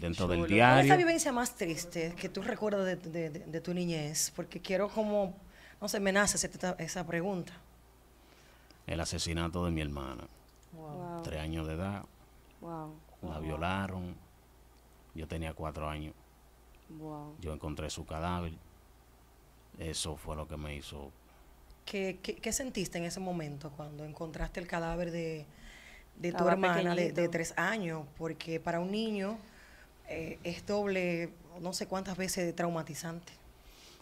dentro del diario. ¿Cuál es la vivencia más triste que tú recuerdas de, tu niñez? Porque quiero como, no sé, me nace esa pregunta. El asesinato de mi hermana. Wow. Tres años de edad. Wow. La violaron. Yo tenía cuatro años. Wow. Yo encontré su cadáver. Eso fue lo que me hizo. ¿Qué, sentiste en ese momento cuando encontraste el cadáver de, tu hermana de, de, tres años? Porque para un niño eh, es doble, no sé cuántas veces de traumatizante.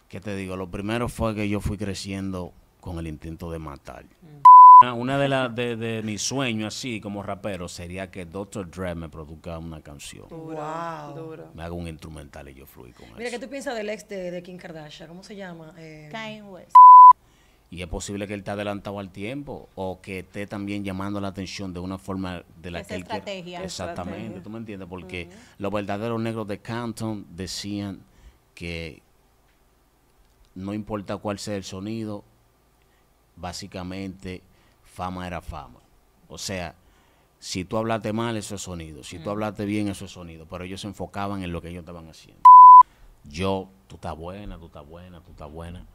¿Qué te digo? Lo primero fue que yo fui creciendo con el intento de matar. Ah, una, de, las de, mi mis sueños así como rapero sería que Dr. Dre me produzca una canción. Me haga un instrumental y yo fluí con Mira, ¿qué tú piensas del ex de, Kim Kardashian? ¿Cómo se llama? Eh, West. Y es posible que él esté adelantado al tiempo o que esté también llamando la atención de una forma de la que estrategia. Exactamente, tú me entiendes, porque los verdaderos negros de Canton decían que no importa cuál sea el sonido, básicamente fama era fama. O sea, si tú hablaste mal, eso es sonido. Si tú hablaste bien, eso es sonido. Pero ellos se enfocaban en lo que ellos estaban haciendo. Yo, tú estás buena, tú estás buena, tú estás buena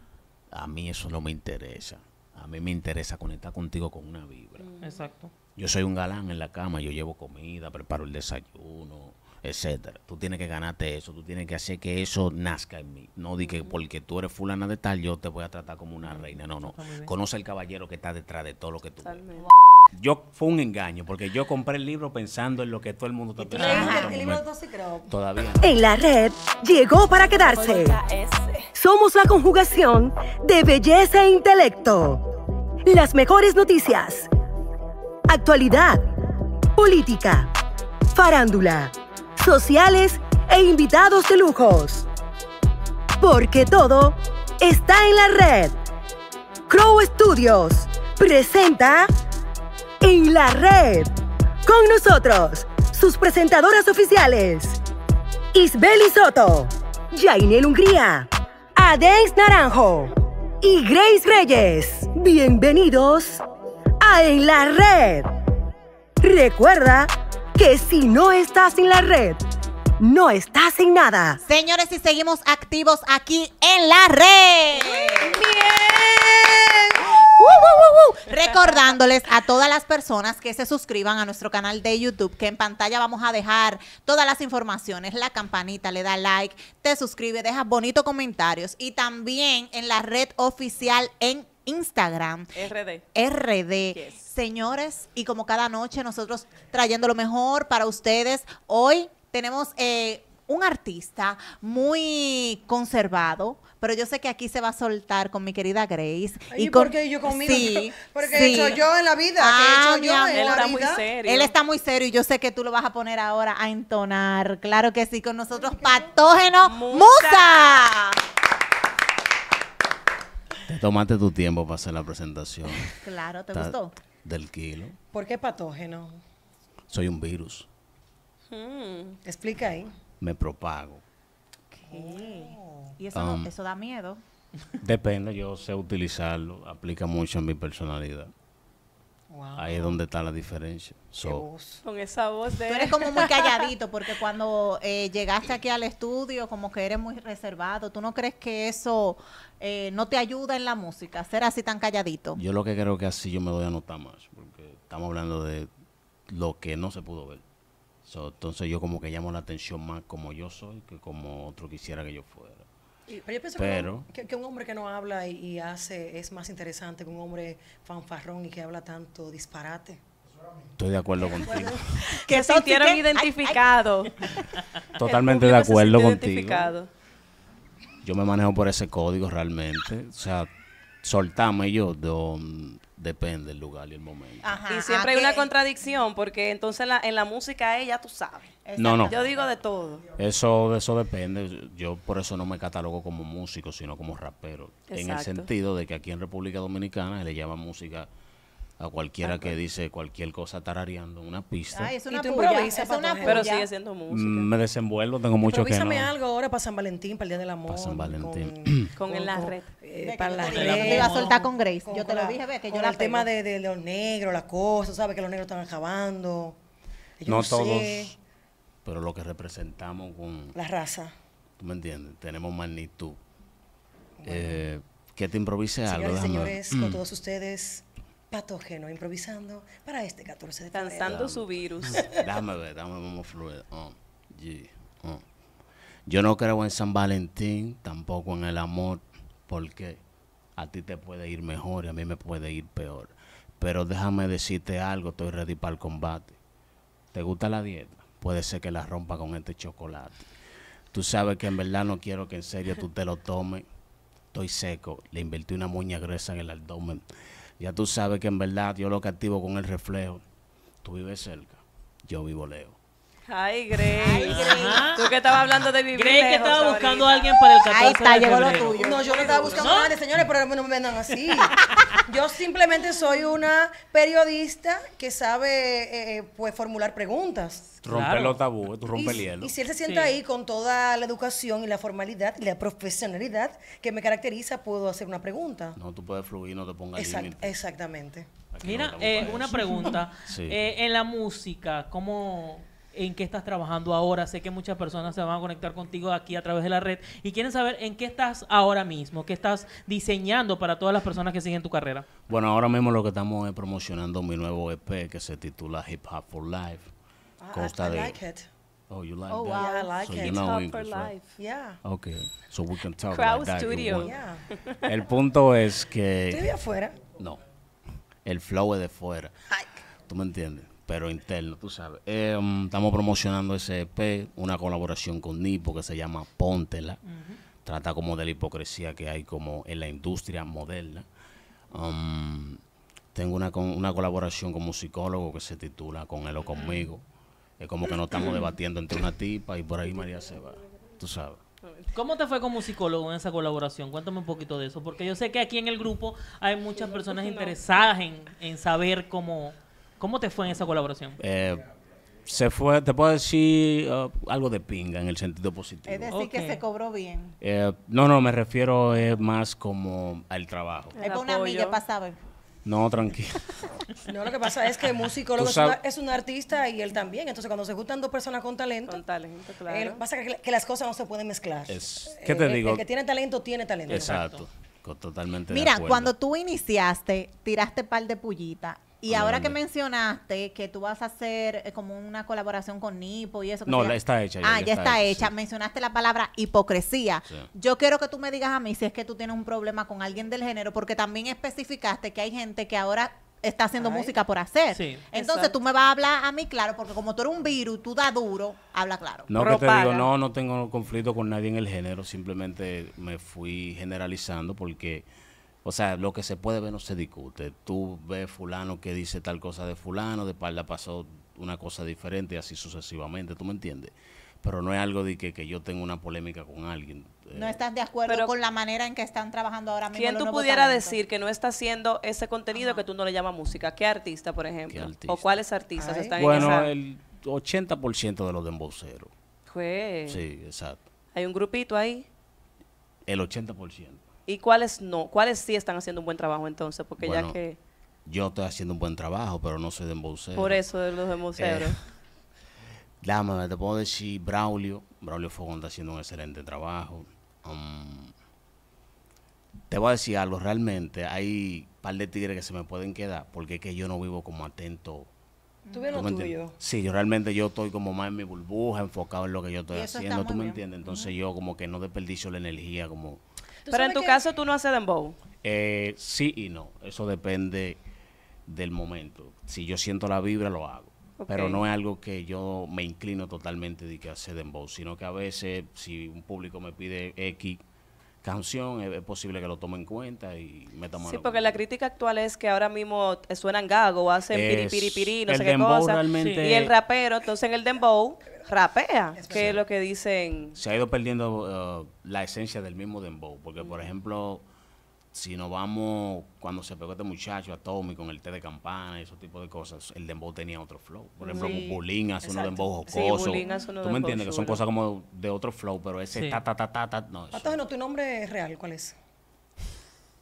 a mí eso no me interesa. A mí me interesa conectar contigo con una vibra. Mm. Exacto. Yo soy un galán en la cama, yo llevo comida, preparo el desayuno, etcétera. Tú tienes que ganarte eso, tú tienes que hacer que eso nazca en mí. No di que mm. porque tú eres fulana de tal, yo te voy a tratar como una reina. No, no. Conoce el caballero que está detrás de todo lo que tú yo fue un engaño, porque yo compré el libro pensando en lo que todo el mundo está pensando. En la red llegó para quedarse. Somos la conjugación de belleza e intelecto. Las mejores noticias. Actualidad. Política. Farándula. Sociales e invitados de lujos. Porque todo está en la red. Crow Studios presenta en la red. Con nosotros, sus presentadoras oficiales, Isbeli Soto, Jainel Hungría, Adex Naranjo y Grace Reyes. Bienvenidos a En la Red. Recuerda que si no estás en la red, no estás en nada. Señores, y seguimos activos aquí en la red. Recordándoles a todas las personas que se suscriban a nuestro canal de YouTube, que en pantalla vamos a dejar todas las informaciones, la campanita, le da like, te suscribe, deja bonitos comentarios y también en la red oficial en Instagram. RD. RD. Señores, y como cada noche nosotros trayendo lo mejor para ustedes, hoy tenemos eh, un artista muy conservado, pero yo sé que aquí se va a soltar con mi querida Grace. ¿Y, por qué yo conmigo? Sí, porque he hecho yo en la vida. Ah, yo él está muy serio. Él está muy serio y yo sé que tú lo vas a poner ahora a entonar. Claro que sí, con nosotros Patógeno Musa. Te tomaste tu tiempo para hacer la presentación. Claro, ¿te gustó? Del kilo. ¿Por qué patógeno? Soy un virus. Mm. Explica ahí. Me propago ¿Y eso, eso da miedo? Depende, yo sé utilizarlo, aplica mucho en mi personalidad. Ahí es donde está la diferencia. Con esa voz de... Tú eres como muy calladito, porque cuando eh, llegaste aquí al estudio, como que eres muy reservado. ¿Tú no crees que eso eh, no te ayuda en la música, ser así tan calladito? Yo lo que creo que así yo me doy a notar más, porque estamos hablando de lo que no se pudo ver entonces yo como que llamo la atención más como yo soy que como otro quisiera que yo fuera. pero yo pienso que, un hombre que no habla y, hace es más interesante que un hombre fanfarrón y que habla tanto disparate. Estoy de acuerdo contigo. que se sintieron identificado. Totalmente de acuerdo contigo. Yo me manejo por ese código realmente. O sea, soltame yo. don Depende el lugar y el momento. y ah, siempre hay una contradicción, porque entonces la, en la música ella tú sabes. No, Yo digo de todo. Eso, eso depende. Yo por eso no me catalogo como músico, sino como rapero. En el sentido de que aquí en República Dominicana se le llama música a cualquiera que dice cualquier cosa tarareando una pista. Ay, es una, te Pero sigue siendo música. Mm, me desenvuelvo, tengo mucho que no. algo ahora para San Valentín, para el Día del Amor. Para San Valentín. Con, el la para la red. Te iba a soltar con Grace. yo te lo dije, ve que yo el tema de, los negros, las cosas, ¿sabes? Que los negros están acabando. no, todos, pero lo que representamos con... La raza. ¿Tú me entiendes? Tenemos magnitud. Eh, que te improvise algo. Señores, con mm. todos ustedes patógeno improvisando para este 14 de febrero. su virus. dame ver, dame oh, oh. Yo no creo en San Valentín, tampoco en el amor, porque a ti te puede ir mejor y a mí me puede ir peor. Pero déjame decirte algo, estoy ready para el combate. ¿Te gusta la dieta? Puede ser que la rompa con este chocolate. Tú sabes que en verdad no quiero que en serio tú te lo tomes. Estoy seco, le invertí una muña gruesa en el abdomen ya tú sabes que en verdad yo lo que activo con el reflejo. Tú vives cerca, yo vivo lejos. Ay, Grace. Tú que estabas hablando de vivir. Grace que estaba buscando a alguien para el 14 Ahí está, llegó lo tuyo. No, yo no estaba buscando a nadie, señores, pero no me vendan así. yo simplemente soy una periodista que sabe eh, eh, pues, formular preguntas. Rompe los tabúes, tú rompe el hielo. Y si él se sienta ahí con toda la educación y la formalidad y la profesionalidad que me caracteriza, puedo hacer una pregunta. No, tú puedes fluir, no te pongas Exactamente. Mira, eh, una pregunta. en la música, ¿cómo en qué estás trabajando ahora. Sé que muchas personas se van a conectar contigo aquí a través de la red y quieren saber en qué estás ahora mismo, qué estás diseñando para todas las personas que siguen tu carrera. Bueno, ahora mismo lo que estamos es promocionando mi nuevo EP que se titula Hip Hop for Life. Ah, I, like it. Oh, you like oh, wow, I like it. Hip Hop for life. Yeah. Okay, so we can talk Crowd Studio. Yeah. El punto es que... de afuera? No, el flow es de fuera. Hike. ¿Tú me entiendes? pero interno, tú sabes. Em, estamos promocionando ese EP, una colaboración con Nipo que se llama Póntela. Trata como de la hipocresía que hay como en la industria moderna. Em, tengo una, una colaboración con un psicólogo que se titula Con él o conmigo. Es como que no estamos debatiendo entre una tipa y por ahí María se va. Tú sabes. ¿Cómo te fue como psicólogo en esa colaboración? Cuéntame un poquito de eso, porque yo sé que aquí en el grupo hay muchas personas interesadas en, en saber cómo, ¿Cómo te fue en esa colaboración? Eh, se fue, te puedo decir uh, algo de pinga en el sentido positivo. Es decir, que se cobró bien. Eh, no, no, me refiero más como al trabajo. Es una amiga saber. No, tranquilo. no, lo que pasa es que el músico es, un artista y él también. Entonces, cuando se juntan dos personas con talento, con talento claro. pasa que, que, las cosas no se pueden mezclar. ¿Qué eh, te digo? El, que tiene talento, tiene talento. Exacto. Totalmente. Mira, cuando tú iniciaste, tiraste par de pullitas y ahora que mencionaste que tú vas a hacer eh, como una colaboración con Nipo y eso. no, está hecha. Ya, ah, ya, está, hecha. Mencionaste la palabra hipocresía. Yo quiero que tú me digas a mí si es que tú tienes un problema con alguien del género, porque también especificaste que hay gente que ahora está haciendo música por hacer. Entonces tú me vas a hablar a mí claro, porque como tú eres un virus, tú da duro, habla claro. No, te digo, no, no tengo conflicto con nadie en el género, simplemente me fui generalizando porque o sea, lo que se puede ver no se discute. Tú ves fulano que dice tal cosa de fulano, de ha pasó una cosa diferente, y así sucesivamente, ¿tú me entiendes? Pero no es algo de que, yo tenga una polémica con alguien. Eh. No estás de acuerdo con la manera en que están trabajando ahora mismo. ¿Quién tú pudiera decir que no está haciendo ese contenido que tú no le llamas música? ¿Qué artista, por ejemplo? ¿O cuáles artistas están en esa...? Bueno, el 80% de los demboceros. emboceros. sí, exacto. Hay un grupito ahí. El 80%. ¿Y cuáles no? ¿Cuáles sí están haciendo un buen trabajo entonces? Porque ya que... Yo estoy haciendo un buen trabajo, pero no soy de embolsero. Por eso de los embolseros. Eh, te puedo decir Braulio. Braulio Fogón está haciendo un excelente trabajo. Um, te voy a decir algo, realmente hay un par de tigres que se me pueden quedar porque es que yo no vivo como atento. ¿Tú ves lo tuyo? Sí, yo realmente yo estoy como más en mi burbuja, enfocado en lo que yo estoy haciendo, ¿tú me entiendes? Entonces yo como que no desperdicio la energía como pero en tu caso tú no haces dembow. Eh, sí y no. Eso depende del momento. Si yo siento la vibra, lo hago. Pero no es algo que yo me inclino totalmente de que hacer dembow, sino que a veces si un público me pide X, canción, es, posible que lo tomen en cuenta y metamos Sí, porque la crítica actual es que ahora mismo eh, suenan gago, hacen piripiripiri, no sé qué cosa. Y el rapero, entonces en el dembow rapea, que es lo que dicen. Se ha ido perdiendo uh, la esencia del mismo dembow, porque por ejemplo si nos vamos cuando se pegó este muchacho a Tommy con el té de campana y esos tipos de cosas, el dembo tenía otro flow. Por ejemplo, bolinas Bulín uno jocoso. ¿Tú me entiendes? Que son cosas como de otro flow, pero ese ta, ta, ta, ta, ta, no. tu nombre es real, ¿cuál es?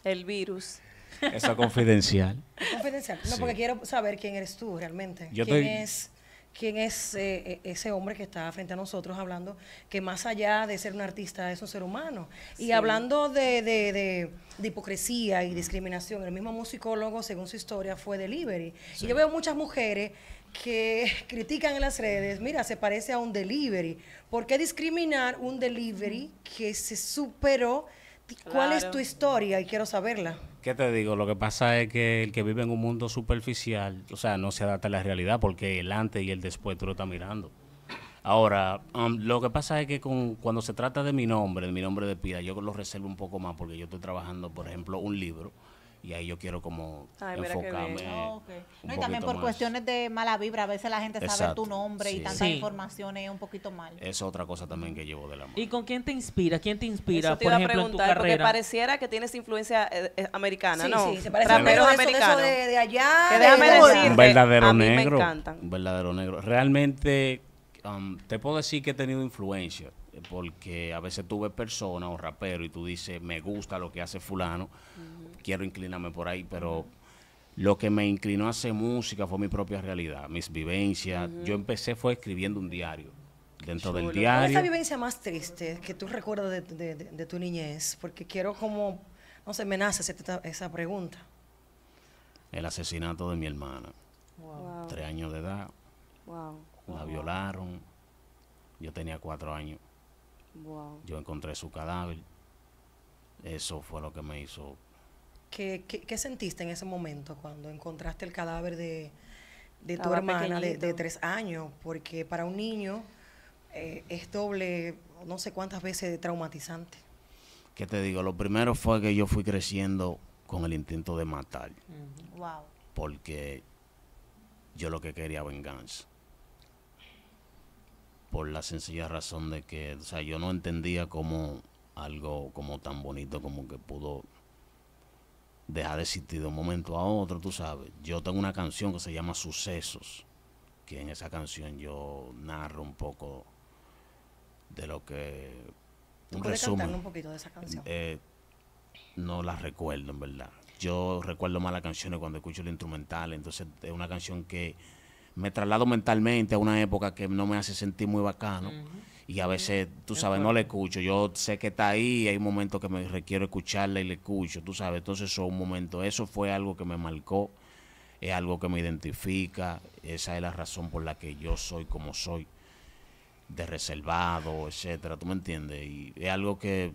El virus. Eso es confidencial. Confidencial. No, porque quiero saber quién eres tú realmente. ¿Quién es quién es eh, eh, ese hombre que está frente a nosotros hablando que más allá de ser un artista es un ser humano. Y hablando de, hipocresía y discriminación, el mismo musicólogo, según su historia, fue delivery. Y yo veo muchas mujeres que critican en las redes, mira, se parece a un delivery. ¿Por qué discriminar un delivery que se superó? ¿Cuál es tu historia? Y quiero saberla. ¿Qué te digo? Lo que pasa es que el que vive en un mundo superficial, o sea, no se adapta a la realidad porque el antes y el después tú lo estás mirando. Ahora, lo que pasa es que cuando se trata de mi nombre, de mi nombre de pila, yo lo reservo un poco más porque yo estoy trabajando, por ejemplo, un libro y ahí yo quiero como enfocarme. Oh, no, y también por cuestiones de mala vibra, a veces la gente sabe tu nombre y tanta información es un poquito mal. Es otra cosa también que llevo de la mano. ¿Y con quién te inspira? ¿Quién te inspira, por ejemplo, preguntar, Porque pareciera que tienes influencia eh, eh, americana, ¿no? Sí, se parece De, allá. de un verdadero negro. verdadero negro. Realmente um, te puedo decir que he tenido influencia eh, porque a veces tú ves personas o raperos y tú dices, me gusta lo que hace fulano. Mm quiero inclinarme por ahí, pero lo que me inclinó a hacer música fue mi propia realidad, mis vivencias. Yo empecé fue escribiendo un diario. Dentro del diario. ¿Cuál es la vivencia más triste que tú recuerdas de, tu niñez? Porque quiero como, no sé, me nace esa pregunta. El asesinato de mi hermana. Tres años de edad. Wow. La violaron. Yo tenía cuatro años. Wow. Yo encontré su cadáver. Eso fue lo que me hizo ¿Qué, sentiste en ese momento cuando encontraste el cadáver de, de tu hermana de, tres años? Porque para un niño eh, es doble, no sé cuántas veces de traumatizante. ¿Qué te digo? Lo primero fue que yo fui creciendo con el intento de matar. Wow. Porque yo lo que quería venganza. Por la sencilla razón de que, o sea, yo no entendía cómo algo como tan bonito como que pudo deja de existir de un momento a otro, tú sabes. Yo tengo una canción que se llama Sucesos, que en esa canción yo narro un poco de lo que... un resumen. un poquito de esa canción? Eh, no la recuerdo, en verdad. Yo recuerdo más las canciones cuando escucho el instrumental, entonces es una canción que me traslado mentalmente a una época que no me hace sentir muy bacano. Y a veces, tú sabes, no le escucho. Yo sé que está ahí, hay momentos que me requiero escucharle y le escucho, tú sabes. Entonces, eso un momento. Eso fue algo que me marcó, es algo que me identifica. Esa es la razón por la que yo soy como soy, de reservado, etcétera. ¿Tú me entiendes? Y es algo que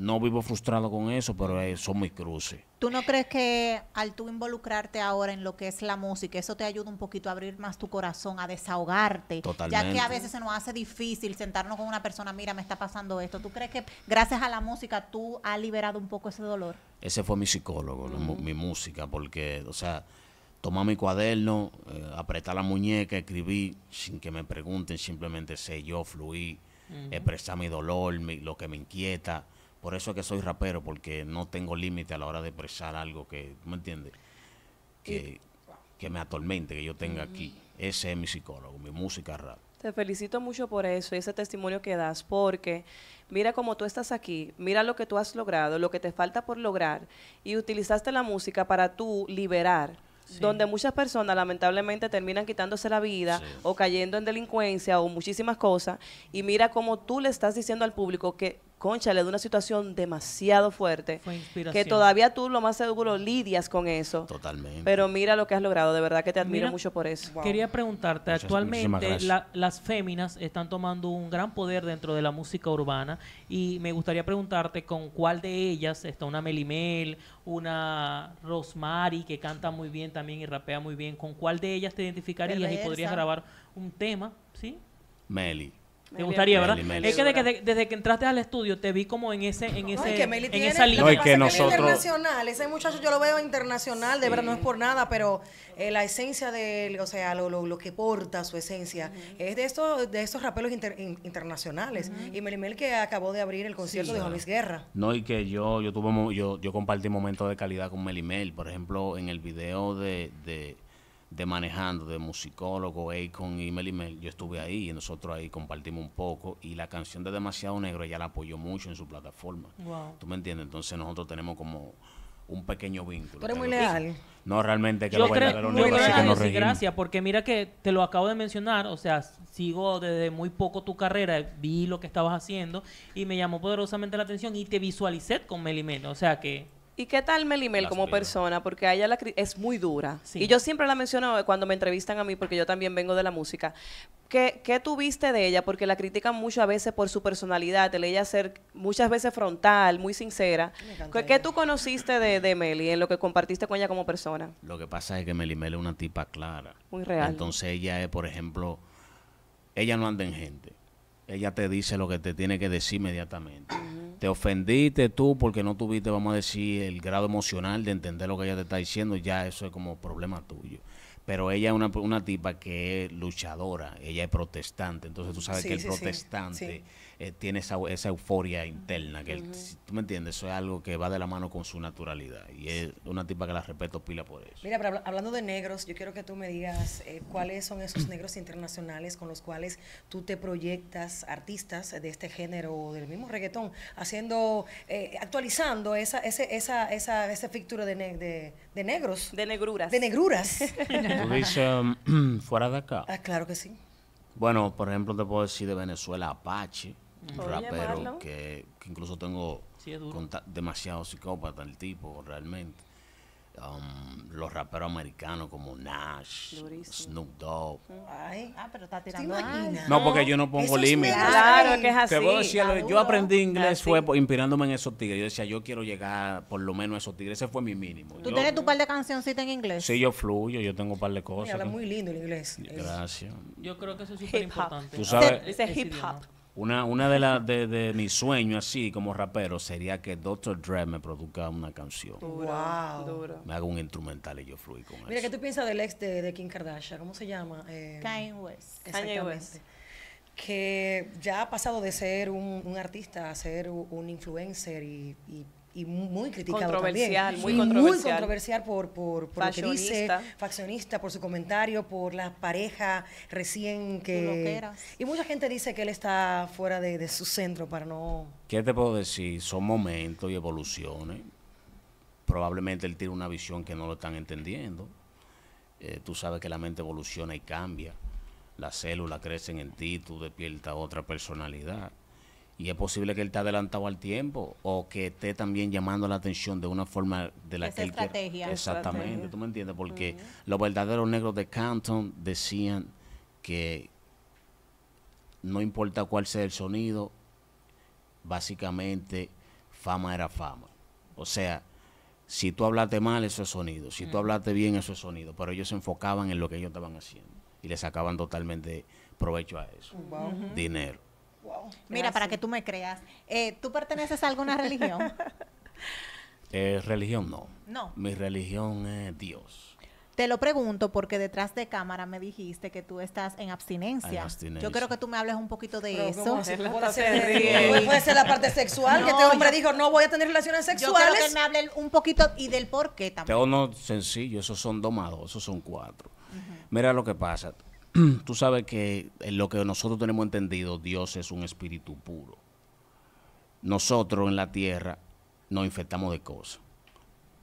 no vivo frustrado con eso, pero eh, son muy cruces. ¿Tú no crees que al tú involucrarte ahora en lo que es la música, eso te ayuda un poquito a abrir más tu corazón, a desahogarte? Totalmente. Ya que a veces se nos hace difícil sentarnos con una persona, mira, me está pasando esto. ¿Tú crees que gracias a la música tú has liberado un poco ese dolor? Ese fue mi psicólogo, mm. mi música, porque, o sea, tomar mi cuaderno, aprieta eh, apretar la muñeca, escribí sin que me pregunten, simplemente sé yo, fluí, mm. expresar mi dolor, mi, lo que me inquieta por eso es que soy rapero, porque no tengo límite a la hora de expresar algo que, ¿me entiendes? Que, que, me atormente, que yo tenga aquí. Ese es mi psicólogo, mi música rap. Te felicito mucho por eso ese testimonio que das, porque mira cómo tú estás aquí, mira lo que tú has logrado, lo que te falta por lograr, y utilizaste la música para tú liberar. donde muchas personas lamentablemente terminan quitándose la vida o cayendo en delincuencia o muchísimas cosas. Y mira cómo tú le estás diciendo al público que Concha, le de una situación demasiado fuerte, que todavía tú lo más seguro lidias con eso. Totalmente. Pero mira lo que has logrado, de verdad que te admiro mucho por eso. Quería preguntarte, actualmente las féminas están tomando un gran poder dentro de la música urbana y me gustaría preguntarte con cuál de ellas está una Mel, una Rosemary que canta muy bien también y rapea muy bien, con cuál de ellas te identificarías y podrías grabar un tema, ¿sí? Meli. Te gustaría, ¿verdad? Es que desde, que entraste al estudio te vi como en ese en ese esa línea. internacional, ese muchacho yo lo veo internacional, de verdad no es por nada, pero eh, la esencia de o sea, lo, que porta su esencia es de estos de raperos internacionales. Y Melimel que acabó de abrir el concierto de Guerra. No, y que yo yo tuve yo yo compartí momentos de calidad con Melimel, por ejemplo, en el video de de manejando, de musicólogo, Akon y Mel. yo estuve ahí y nosotros ahí compartimos un poco y la canción de Demasiado Negro ella la apoyó mucho en su plataforma. Wow. ¿Tú me entiendes? Entonces nosotros tenemos como un pequeño vínculo. Pero es muy leal. No, realmente que yo lo creo, lo negro, así que nos sí, Gracias, porque mira que te lo acabo de mencionar, o sea, sigo desde muy poco tu carrera, vi lo que estabas haciendo y me llamó poderosamente la atención y te visualicé con Melimel, o sea que... ¿Y qué tal Melimel como persona? Porque ella es muy dura. Y yo siempre la menciono cuando me entrevistan a mí, porque yo también vengo de la música. ¿Qué, tuviste de ella? Porque la critican muchas veces por su personalidad, de ella ser muchas veces frontal, muy sincera. ¿Qué, tú conociste de, de Meli en lo que compartiste con ella como persona? Lo que pasa es que Melimel es una tipa clara. Muy real. Entonces ella es, por ejemplo, ella no anda en gente. Ella te dice lo que te tiene que decir inmediatamente te ofendiste tú porque no tuviste, vamos a decir, el grado emocional de entender lo que ella te está diciendo, ya eso es como problema tuyo. Pero ella es una, una tipa que es luchadora, ella es protestante, entonces tú sabes que el protestante... Eh, tiene esa, esa, euforia interna, que tú me entiendes, eso es algo que va de la mano con su naturalidad y es una tipa que la respeto pila por eso. Mira, hablando de negros, yo quiero que tú me digas eh, cuáles son esos mm. negros internacionales con los cuales tú te proyectas artistas de este género o del mismo reggaetón, haciendo, eh, actualizando esa, ese, esa, esa, esa fictura de, negros. De negruras. De negruras. tú dices um, fuera de acá. Ah, claro que sí. Bueno, por ejemplo, te puedo decir de Venezuela Apache. Raperos que, incluso tengo demasiado psicópata el tipo realmente. Um, los raperos americanos como Nash, Snoop Dogg. Ah, no, porque yo no pongo límites. Claro que es así. yo aprendí inglés fue inspirándome en esos tigres. Yo decía, yo quiero llegar por lo menos a esos tigres. Ese fue mi mínimo. ¿Tú tienes tu par de cancioncitas en inglés? Sí, yo fluyo, yo tengo un par de cosas. muy lindo el inglés. Gracias. Yo creo que eso es súper importante. Tú sabes. hip hop. Una, de, las de, mis sueños así como rapero sería que Dr. Dre me produzca una canción. Wow. Duro. Me haga un instrumental y yo fluí con eso. Mira, ¿qué tú piensas del ex de, Kim Kardashian? ¿Cómo se llama? Eh, Kanye West. Kanye West. Que ya ha pasado de ser un, artista a ser un influencer y y muy criticado también. Muy, muy controversial por, por, por lo que dice, faccionista, por su comentario, por la pareja recién que... Y mucha gente dice que él está fuera de, su centro para no... ¿Qué te puedo decir? Son momentos y evoluciones. Probablemente él tiene una visión que no lo están entendiendo. Eh, tú sabes que la mente evoluciona y cambia. Las células crecen en ti, tú despiertas otra personalidad y es posible que él esté adelantado al tiempo o que esté también llamando la atención de una forma de la que él estrategia. Exactamente, tú me entiendes, porque los verdaderos negros de Canton decían que no importa cuál sea el sonido, básicamente fama era fama. O sea, si tú hablaste mal, eso es sonido. Si tú hablaste bien, eso es sonido. Pero ellos se enfocaban en lo que ellos estaban haciendo y le sacaban totalmente provecho a eso. Dinero. Mira, para que tú me creas, eh, ¿tú perteneces a alguna religión? Eh, religión no. No. Mi religión es Dios. Te lo pregunto porque detrás de cámara me dijiste que tú estás en abstinencia. Yo creo que tú me hables un poquito de eso. puede, ser, la parte sexual, que este hombre dijo, no voy a tener relaciones sexuales. Yo quiero que me hable un poquito y del por qué también. Tengo no sencillo, esos son domados, esos son cuatro. Mira lo que pasa. tú sabes que en lo que nosotros tenemos entendido, Dios es un espíritu puro. Nosotros en la tierra nos infectamos de cosas.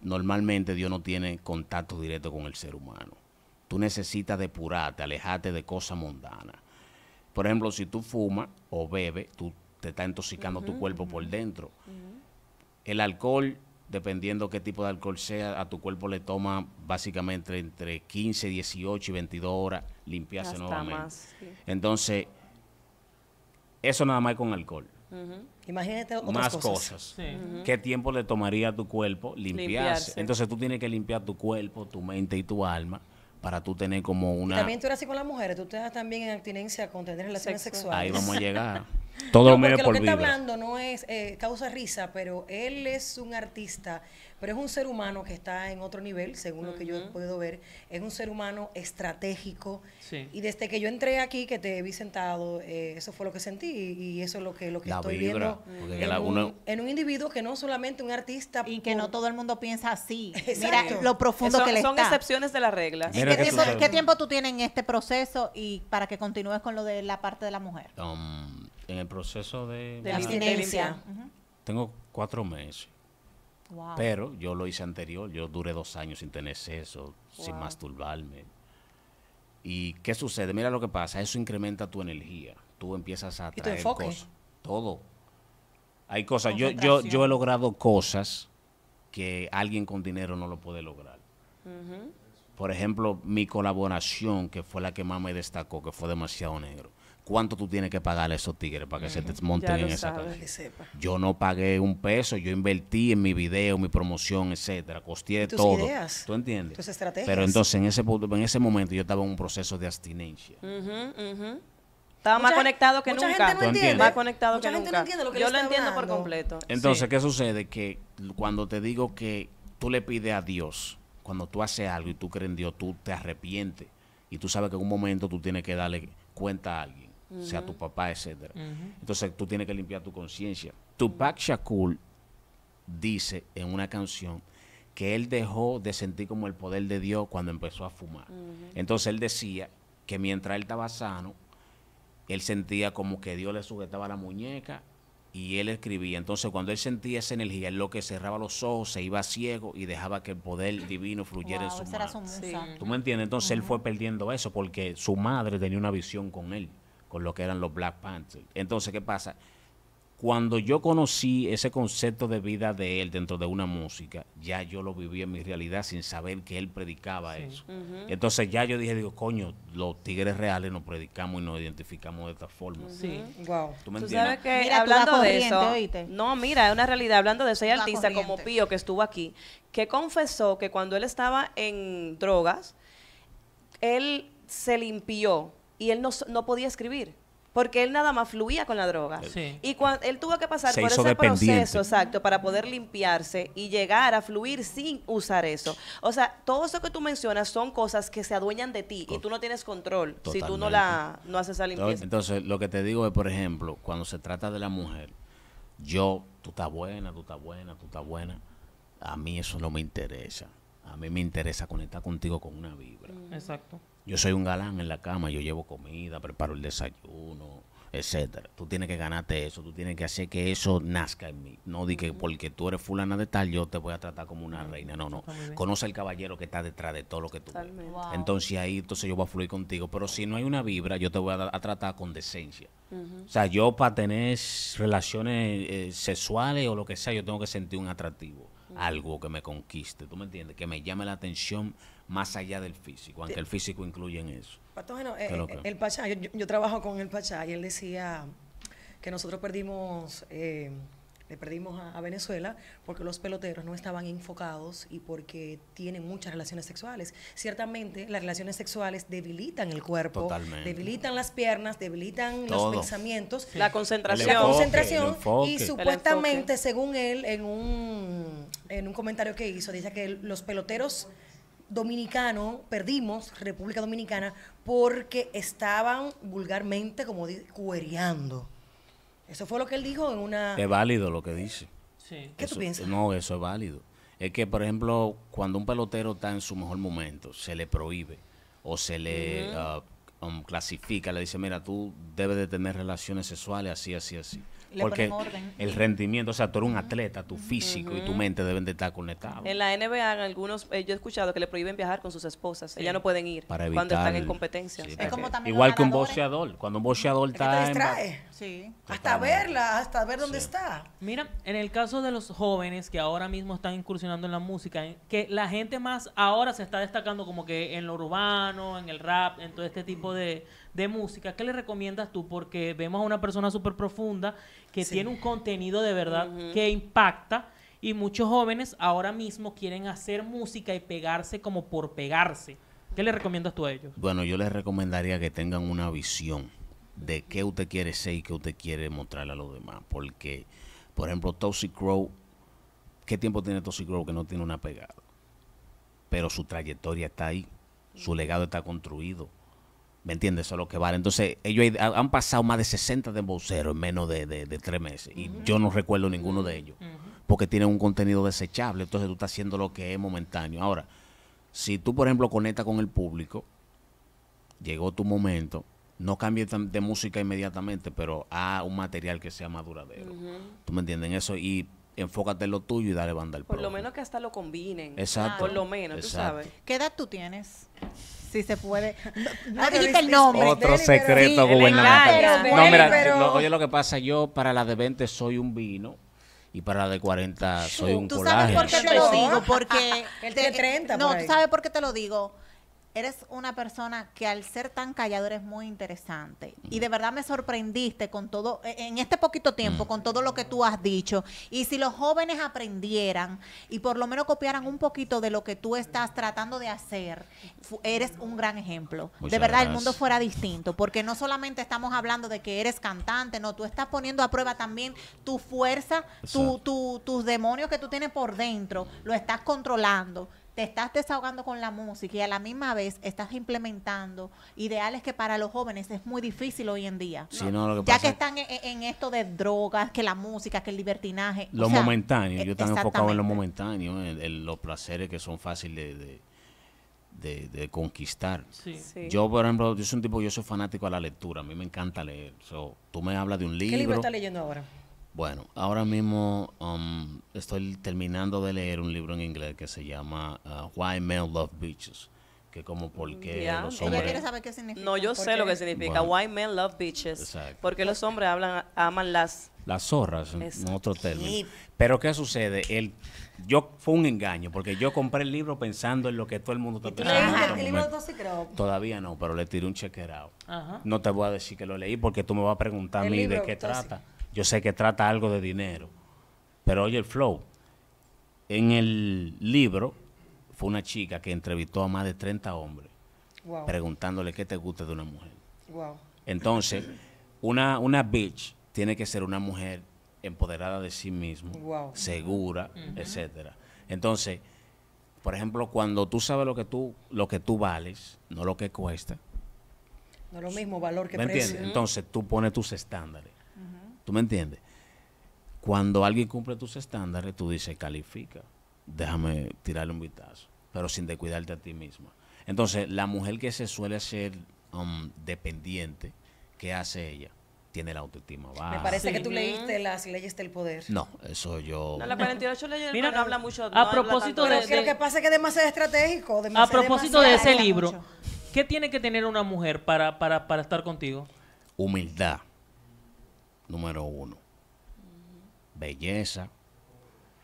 Normalmente Dios no tiene contacto directo con el ser humano. Tú necesitas depurarte, alejarte de cosas mundanas. Por ejemplo, si tú fumas o bebes, tú te estás intoxicando tu cuerpo por dentro. El alcohol dependiendo qué tipo de alcohol sea, a tu cuerpo le toma básicamente entre 15, 18 y 22 horas limpiarse nuevamente. Entonces, eso nada más con alcohol. Imagínate otras más cosas. ¿Qué tiempo le tomaría a tu cuerpo limpiarse? Entonces tú tienes que limpiar tu cuerpo, tu mente y tu alma para tú tener como una... Y también tú eres así con las mujeres, tú te das también en abstinencia con tener relaciones sexuales. Ahí vamos a llegar. Todo lo que está hablando no es eh, causa risa, pero él es un artista, pero es un ser humano que está en otro nivel, según lo que yo puedo ver. Es un ser humano estratégico. Y desde que yo entré aquí, que te vi sentado, eh, eso fue lo que sentí y, eso es lo que, lo que estoy viendo en, un, individuo que no solamente un artista. Y que no todo el mundo piensa así. Mira lo profundo que le son excepciones de la regla. ¿Qué, tiempo, ¿Qué, tiempo, tú tienes en este proceso y para que continúes con lo de la parte de la mujer? en el proceso de, de abstinencia. Tengo cuatro meses. Pero yo lo hice anterior, yo duré dos años sin tener sexo, sin masturbarme. ¿Y qué sucede? Mira lo que pasa, eso incrementa tu energía. Tú empiezas a atraer cosas. Todo. Hay cosas, yo, yo, yo he logrado cosas que alguien con dinero no lo puede lograr. Por ejemplo, mi colaboración, que fue la que más me destacó, que fue demasiado negro. ¿Cuánto tú tienes que pagar a esos tigres para que se te mm, monten en esa casa? Yo no pagué un peso, yo invertí en mi video, mi promoción, etcétera, costeé todo. ¿Tú entiendes? Tus estrategias. Pero entonces en ese en ese momento yo estaba en un proceso de abstinencia. Estaba más conectado que mucha Gente no entiende. conectado mucha gente No entiende lo que yo lo entiendo por completo. Entonces, ¿qué sucede? Que cuando te digo que tú le pides a Dios, cuando tú haces algo y tú crees en Dios, tú te arrepientes. Y tú sabes que en un momento tú tienes que darle cuenta a alguien sea tu papá, etc. Entonces tú tienes que limpiar tu conciencia. Tupac Shakur dice en una canción que él dejó de sentir como el poder de Dios cuando empezó a fumar. Entonces él decía que mientras él estaba sano, él sentía como que Dios le sujetaba la muñeca y él escribía. Entonces, cuando él sentía esa energía, él lo que cerraba los ojos, se iba ciego y dejaba que el poder divino fluyera en su mano. ¿Tú me entiendes? Entonces, él fue perdiendo eso porque su madre tenía una visión con él con lo que eran los Black Panthers. Entonces, ¿qué pasa? Cuando yo conocí ese concepto de vida de él dentro de una música, ya yo lo viví en mi realidad sin saber que él predicaba eso. Entonces ya yo dije, digo, coño, los tigres reales nos predicamos y nos identificamos de esta forma. Sí, wow. ¿Tú, me sabes hablando de eso, no, mira, es una realidad. Hablando de ese artista como Pío que estuvo aquí, que confesó que cuando él estaba en drogas, él se limpió y él no, podía escribir porque él nada más fluía con la droga. Y cuando él tuvo que pasar por ese proceso, exacto, para poder limpiarse y llegar a fluir sin usar eso. O sea, todo eso que tú mencionas son cosas que se adueñan de ti y tú no tienes control si tú no la no haces esa limpieza. Entonces, lo que te digo es, por ejemplo, cuando se trata de la mujer, yo, tú estás buena, tú estás buena, tú estás buena. A mí eso no me interesa. A mí me interesa conectar contigo con una vibra. Mm. Exacto. Yo soy un galán en la cama, yo llevo comida, preparo el desayuno, etcétera. Tú tienes que ganarte eso, tú tienes que hacer que eso nazca en mí. No di que porque tú eres fulana de tal, yo te voy a tratar como una reina. No, no. Conoce al caballero que está detrás de todo lo que tú Entonces ahí entonces yo voy a fluir contigo. Pero si no hay una vibra, yo te voy a, tratar con decencia. O sea, yo para tener relaciones eh, sexuales o lo que sea, yo tengo que sentir un atractivo. Algo que me conquiste, ¿tú me entiendes? Que me llame la atención más allá del físico, aunque el físico incluye en eso. Patógeno, eh, eh, el Pachá, yo, trabajo con el Pachá y él decía que nosotros perdimos, eh, le perdimos a, Venezuela porque los peloteros no estaban enfocados y porque tienen muchas relaciones sexuales. Ciertamente, las relaciones sexuales debilitan el cuerpo, debilitan las piernas, debilitan los pensamientos, la concentración, la concentración y supuestamente, según él, en un en un comentario que hizo, dice que los peloteros dominicano, perdimos República Dominicana porque estaban vulgarmente, como dice, cuereando. Eso fue lo que él dijo en una... Es válido lo que dice. Sí. ¿Qué tú piensas? No, eso es válido. Es que, por ejemplo, cuando un pelotero está en su mejor momento, se le prohíbe o se le ah, um, clasifica, le dice, mira, tú debes de tener relaciones sexuales así, así, así porque el rendimiento, o sea, tú eres un atleta, tu físico y tu mente deben de estar conectados. En la NBA, algunos, eh, yo he escuchado que le prohíben viajar con sus esposas. Ellas no pueden ir cuando están en competencia Igual que un boxeador. Cuando un boxeador está. Te distrae. sí. Hasta verla, hasta ver dónde está. Mira, en el caso de los jóvenes que ahora mismo están incursionando en la música, que la gente más ahora se está destacando como que en lo urbano, en el rap, en todo este tipo de de música, ¿qué le recomiendas tú? Porque vemos a una persona súper profunda que tiene un contenido de verdad que impacta y muchos jóvenes ahora mismo quieren hacer música y pegarse como por pegarse. ¿Qué le recomiendas tú a ellos? Bueno, yo les recomendaría que tengan una visión de qué usted quiere ser y qué usted quiere mostrarle a los demás. Porque, por ejemplo, Toxic Crow, ¿qué tiempo tiene Toxic Crow que no tiene una pegada? Pero su trayectoria está ahí, su legado está construido. ¿Me entiendes? Eso es lo que vale. Entonces, ellos han pasado más de 60 de voceros en menos de, tres meses. Y yo no recuerdo ninguno de ellos. Porque tienen un contenido desechable. Entonces, tú estás haciendo lo que es momentáneo. Ahora, si tú, por ejemplo, conectas con el público, llegó tu momento, no cambies de música inmediatamente, pero a un material que sea más duradero. ¿Tú me entiendes? Eso. Y enfócate en lo tuyo y dale banda al Por lo menos que hasta lo combinen. Exacto. Por lo menos, tú sabes. ¿Qué edad tú tienes? Si se puede. No, dijiste el nombre. Otro secreto gubernamental. no, mira, oye lo que pasa, yo para la de 20 soy un vino y para la de 40 soy un ¿Tú ¿Tú sabes por qué te lo digo? Porque... el de 30 No, ¿tú sabes por qué te lo digo? eres una persona que al ser tan callado es muy interesante. Y de verdad me sorprendiste con todo, e, en este poquito tiempo, con todo lo que tú has dicho. Y si los jóvenes aprendieran y por lo menos copiaran un poquito de lo que tú estás tratando de hacer, eres un gran ejemplo. de verdad, el mundo fuera distinto, porque no solamente estamos hablando de que eres cantante, no, tú estás poniendo a prueba también tu fuerza, tu, tus demonios que tú tienes por dentro, lo estás controlando te estás desahogando con la música y a la misma vez estás implementando ideales que para los jóvenes es muy difícil hoy en día. ya que están en, esto de drogas, que la música, que el libertinaje. Lo momentáneos, momentáneo, yo estaba enfocado en lo momentáneos, en, los placeres que son fáciles de, conquistar. Yo, por ejemplo, yo soy un tipo, yo soy fanático a la lectura, a mí me encanta leer. tú me hablas de un libro. ¿Qué libro estás leyendo ahora? Bueno, ahora mismo um, estoy terminando de leer un libro en inglés que se llama uh, Why Men Love Bitches, que como por qué los hombres... saber qué significa? No, yo sé lo que significa. Why Men Love Bitches. Exacto. Porque los hombres hablan, aman las... Las zorras, otro término. Pero ¿qué sucede? El, yo Fue un engaño, porque yo compré el libro pensando en lo que todo el mundo está pensando. Este el libro Todavía no, pero le tiré un chequerado. No te voy a decir que lo leí porque tú me vas a preguntar a mí de qué trata. Yo sé que trata algo de dinero, pero oye el flow. En el libro fue una chica que entrevistó a más de 30 hombres preguntándole qué te gusta de una mujer. Entonces, una, una bitch tiene que ser una mujer empoderada de sí misma, segura, etcétera. Entonces, por ejemplo, cuando tú sabes lo que tú lo que tú vales, no lo que cuesta. No lo mismo valor que ¿Me entiendes? Entonces, tú pones tus estándares. ¿Tú me entiendes? Cuando alguien cumple tus estándares, tú dices, califica, déjame tirarle un vistazo, pero sin descuidarte a ti misma. Entonces, la mujer que se suele ser um, dependiente, ¿qué hace ella? tiene la autoestima baja. Me parece que tú leíste las leyes del poder. No, eso yo. No, la 48 leyes Mira, habla mucho. a propósito de, de, Lo que pasa es que es estratégico. a propósito de ese libro, ¿qué tiene que tener una mujer para, para estar contigo? Humildad número uno. Belleza.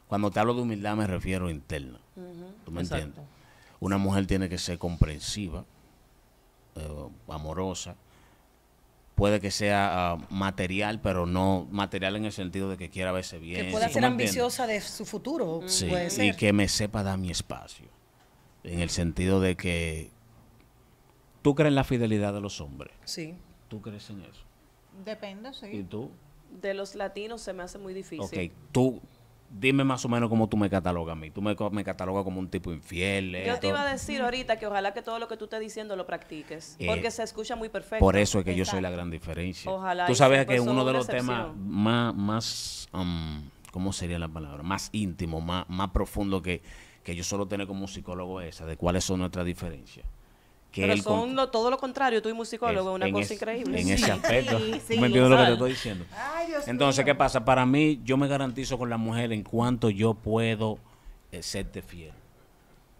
Cuando te hablo de humildad me refiero interna. ¿Tú me entiendes? Una mujer tiene que ser comprensiva, eh, amorosa. Puede que sea ah, material, pero no material en el sentido de que quiera verse bien. Que pueda ser ambiciosa de su futuro. y que me sepa dar mi espacio. En el sentido de que tú crees en la fidelidad de los hombres. Sí. ¿Tú crees en eso? Depende, sí. ¿Y tú? De los latinos se me hace muy difícil. Ok, tú, dime más o menos cómo tú me catalogas a mí. Tú me, me catalogas como un tipo infiel. yo te iba a decir ahorita que ojalá que todo lo que tú estés diciendo lo practiques, eh, porque se escucha muy perfecto. Por eso es que yo soy la gran diferencia. Ojalá. Tú sabes que pues, uno de los temas más, más um, ¿cómo sería la palabra? Más íntimo, más, más profundo que, yo solo tener como psicólogo esa, de cuáles son nuestras diferencias. Pero son todo lo contrario, tú y musicólogo, es una cosa increíble. En ese aspecto. ¿Me entiendes lo que te estoy diciendo? Entonces, ¿qué pasa? Para mí, yo me garantizo con la mujer en cuanto yo puedo eh, serte fiel.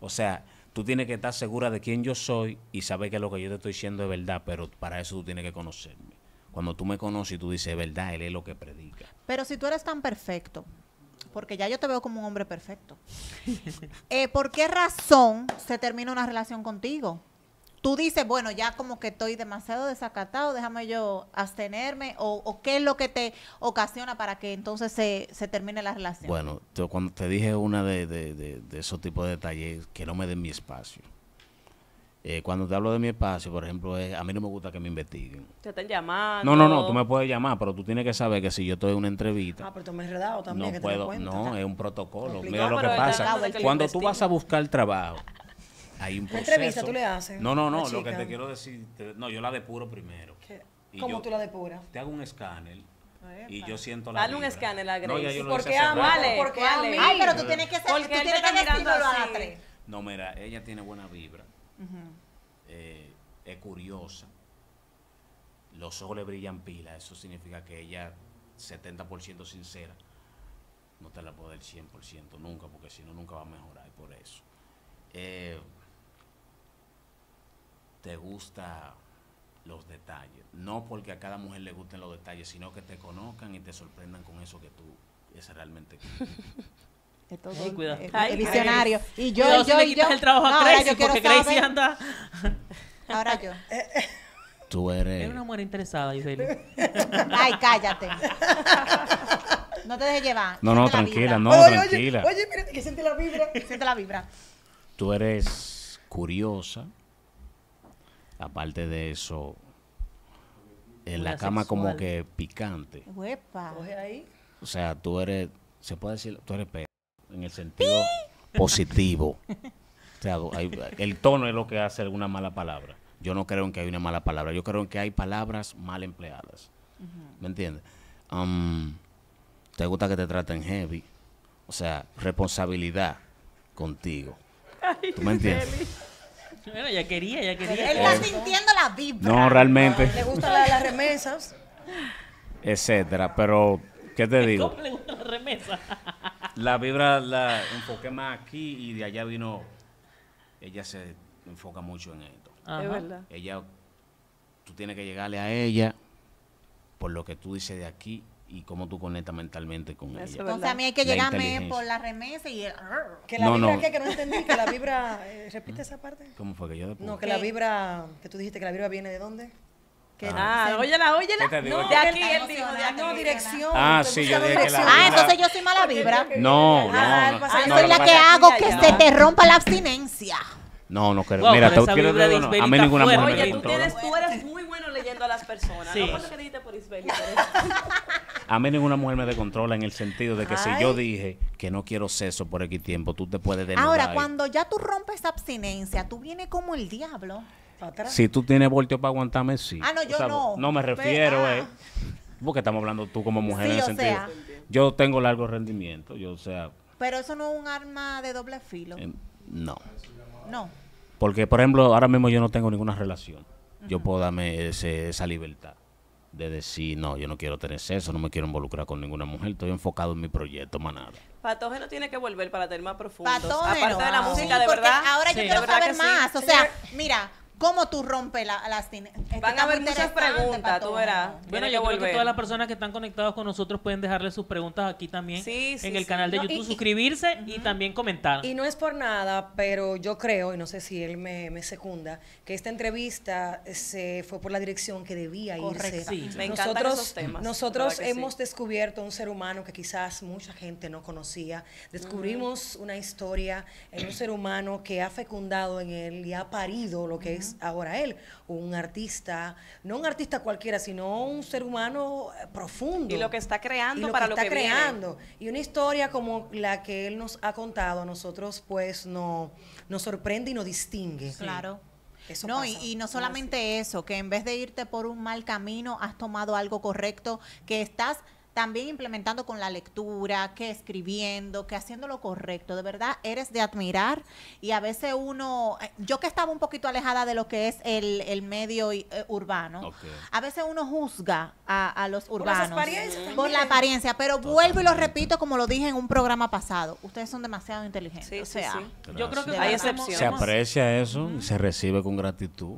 O sea, tú tienes que estar segura de quién yo soy y saber que lo que yo te estoy diciendo es verdad, pero para eso tú tienes que conocerme. Cuando tú me conoces y tú dices, verdad, él es lo que predica. Pero si tú eres tan perfecto, porque ya yo te veo como un hombre perfecto, eh, ¿por qué razón se termina una relación contigo? tú dices, bueno, ya como que estoy demasiado desacatado, déjame yo abstenerme, o, qué es lo que te ocasiona para que entonces se, termine la relación? Bueno, cuando te dije una de, esos tipos de detalles, que no me den mi espacio. Eh, cuando te hablo de mi espacio, por ejemplo, a mí no me gusta que me investiguen. Te están llamando. No, no, no, tú me puedes llamar, pero tú tienes que saber que si yo estoy en una entrevista. Ah, pero tú me has redado también. No que no, es un protocolo. Mira lo que pasa. Cuando tú vas a buscar trabajo, hay entrevista tú le haces? No, no, no. Lo que te quiero decir, no, yo la depuro primero. ¿Cómo tú la depuras? Te hago un escáner. Y yo siento la. Dale un escáner a Grace. No, porque a vale, porque vale. Ay, pero tú tienes que ser. tú tienes que decirlo a No, mira, ella tiene buena vibra. Eh, es curiosa. Los ojos le brillan pila. Eso significa que ella 70% sincera. No te la puedo dar 100% nunca, porque si no, nunca va a mejorar por eso. Eh, te gusta los detalles. No porque a cada mujer le gusten los detalles, sino que te conozcan y te sorprendan con eso que tú es realmente. Esto hey, cuidado. El, visionario. Y yo, yo, si le yo, el trabajo a Gracie yo porque saber. anda. Ahora yo. Tú eres. Es una mujer interesada, Iseli. Ay, cállate. No te dejes llevar. No, no, tranquila, no, tranquila. Oye, oye, mira, que siente la vibra. Siente la vibra. Tú eres curiosa. Aparte de eso, en la cama como que picante. O sea, tú eres, se puede decir, tú eres perro, en el sentido positivo. o sea, el tono es lo que hace alguna mala palabra. Yo no creo en que hay una mala palabra. Yo creo en que hay palabras mal empleadas. ¿Me entiendes? Um, te gusta que te traten heavy. O sea, responsabilidad contigo. ¿Tú me entiendes? Bueno, ya quería, ya quería. Él está sintiendo la vibra. No, realmente. Le gusta la de las remesas. Etcétera, pero ¿qué te digo? ¿Cómo le gusta la remesa? La vibra la enfoqué más aquí y de allá vino. Ella se enfoca mucho en esto. Es verdad. Ella, tú tienes que llegarle a ella por lo que tú dices de aquí y cómo tú conectas mentalmente con Eso ella. Entonces a mí hay que llegarme por la remesa y el... Que la vibra, Que no entendí, que la vibra... Eh, ¿Repite esa parte? ¿Cómo fue que yo después? No, que la vibra... Que tú dijiste que la vibra viene de dónde? Ah. ah, óyela, óyela. Este no, de aquí de dirección. Ah, sí, Ah, entonces yo soy mala vibra. No, no, no. Ah, soy la que ah, hago que se te rompa la abstinencia. No, no, que, mira, a mí ninguna Oye, tú, tú eres muy bueno leyendo a las personas. Sí. No que dijiste por a mí ninguna mujer me descontrola en el sentido de que si yo dije que no quiero sexo por X tiempo, tú te puedes denudar. Ahora, cuando ya tú rompes abstinencia, tú vienes como el diablo. Si tú tienes voltio para aguantarme, sí. Ah, no, yo no. No me refiero, ah. eh, porque estamos hablando tú como mujer en el sentido. yo tengo largo rendimiento, yo o sea. Pero eso no es un arma de doble filo. Em, no. No. Porque, por ejemplo, ahora mismo yo no tengo ninguna relación. Yo puedo darme esa libertad de decir, no, yo no quiero tener sexo, no me quiero involucrar con ninguna mujer, estoy enfocado en mi proyecto, manada. nada. Patógeno tiene que volver para tener más profundo. Aparte de la ah, música, de verdad. Ahora yo quiero saber más. O sea, mira, cómo tú rompes la, las Van a haber muchas preguntas, tú verás. Bueno, yo creo que todas las personas que están conectadas con nosotros pueden dejarle sus preguntas aquí también sí, en el canal de YouTube, suscribirse y, también comentar. Y no es por nada, pero yo creo, y no sé si él me, secunda, que esta entrevista eh, se fue por la dirección que debía irse. Me nosotros, esos temas. Nosotros hemos descubierto un ser humano que quizás mucha gente no conocía. Descubrimos una historia en un ser humano que ha fecundado en él y ha parido lo que es ahora él, un artista, no un artista cualquiera, sino un ser humano eh, profundo. Y lo que está creando para lo para que lo está creando. Y una historia como la que él nos ha contado a nosotros, pues no, nos sorprende y nos distingue. Claro. Eso no, y, no solamente eso, que en vez de irte por un mal camino, has tomado algo correcto, que estás también implementando con la lectura, que escribiendo, que haciendo lo correcto. De verdad, eres de admirar y a veces uno, eh, yo que estaba un poquito alejada de lo que es el, medio eh, urbano, a veces uno juzga a, los urbanos por, la apariencia, pero vuelvo y lo repito como lo dije en un programa pasado, ustedes son demasiado inteligentes. Sí, o sea, sí, yo creo que hay excepciones. Se aprecia eso, y se recibe con gratitud.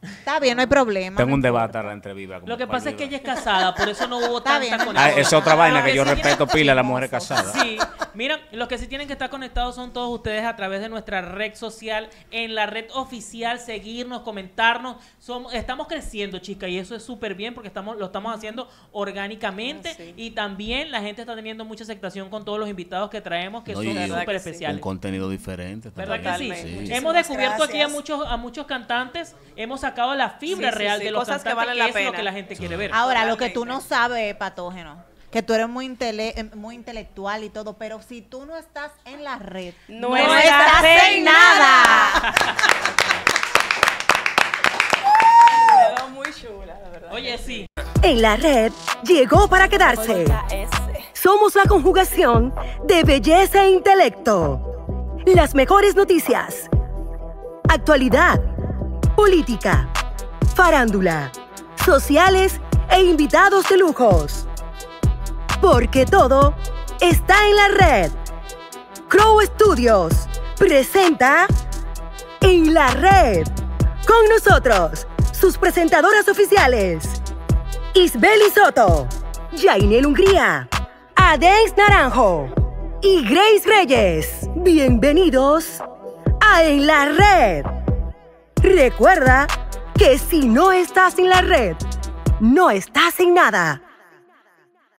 Está bien, no hay problema. Tengo un debate ahora entre Viva. Lo que pasa es que ella es casada, por eso no hubo tanta ah, es otra vaina que yo respeto pila la mujer casada Sí, mira, los que sí tienen que estar conectados son todos ustedes a través de nuestra red social, en la red oficial, seguirnos, comentarnos. Somos, estamos creciendo, chica, y eso es súper bien porque estamos, lo estamos haciendo orgánicamente ah, y también la gente está teniendo mucha aceptación con todos los invitados que traemos que son súper especiales. Un contenido diferente. ¿Verdad que sí? Hemos descubierto aquí a muchos, a muchos cantantes, hemos acabó la fibra real de los cosas que, valen la es lo que la gente quiere ver. Ahora, lo que tú no sabes, patógeno, que tú eres muy, eh, muy intelectual y todo, pero si tú no estás en la red, no, estás, en nada. muy chula, la verdad. Oye, sí. En la red llegó para quedarse. Somos la conjugación de belleza e intelecto. Las mejores noticias. Actualidad política, farándula, sociales e invitados de lujos. Porque todo está en la red. Crow Studios presenta En la red. Con nosotros, sus presentadoras oficiales. Isbeli Soto, Jainel Hungría, Adex Naranjo y Grace Reyes. Bienvenidos a En la Red. Recuerda que si no estás en la red, no estás en nada.